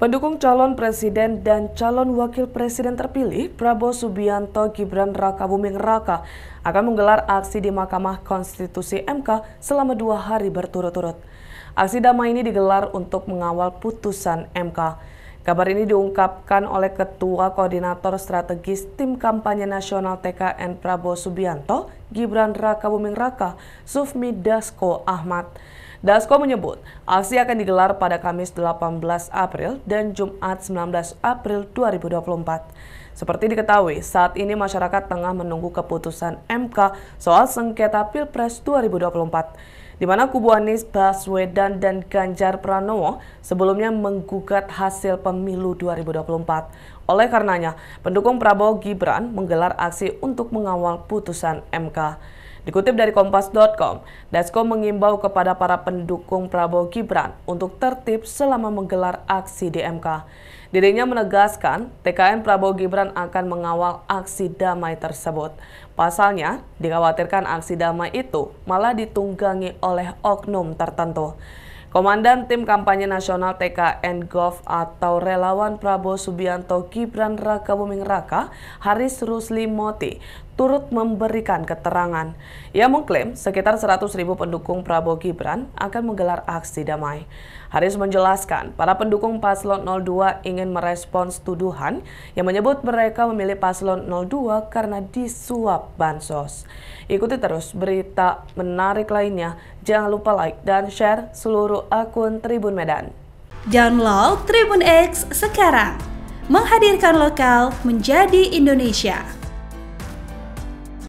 Pendukung calon presiden dan calon wakil presiden terpilih Prabowo Subianto Gibran Raka Buming Raka akan menggelar aksi di Mahkamah Konstitusi MK selama dua hari berturut-turut. Aksi damai ini digelar untuk mengawal putusan MK. Kabar ini diungkapkan oleh Ketua Koordinator Strategis Tim Kampanye Nasional TKN Prabowo Subianto, Gibran Raka Buming Raka, Sufmi Dasko Ahmad. Dasko menyebut, aksi akan digelar pada Kamis 18 April dan Jumat 19 April 2024. Seperti diketahui, saat ini masyarakat tengah menunggu keputusan MK soal sengketa Pilpres 2024 di mana kubu Anies Baswedan dan Ganjar Pranowo sebelumnya menggugat hasil pemilu 2024. Oleh karenanya, pendukung Prabowo Gibran menggelar aksi untuk mengawal putusan MK. Dikutip dari kompas.com, Dasko mengimbau kepada para pendukung Prabowo Gibran untuk tertib selama menggelar aksi di MK. Dirinya menegaskan, TKN Prabowo Gibran akan mengawal aksi damai tersebut. Pasalnya, dikhawatirkan aksi damai itu malah ditunggangi oleh oknum tertentu. Komandan Tim Kampanye Nasional TKN Golf atau relawan Prabowo Subianto Gibran Raka Buming Raka, Haris Rusli Moti, turut memberikan keterangan. Ia mengklaim sekitar 100 ribu pendukung Prabowo Gibran akan menggelar aksi damai. Haris menjelaskan, para pendukung Paslon 02 ingin merespons tuduhan yang menyebut mereka memilih Paslon 02 karena disuap bansos. Ikuti terus berita menarik lainnya. Jangan lupa like dan share seluruh akun Tribun Medan. Download Tribun X sekarang. Menghadirkan lokal menjadi Indonesia.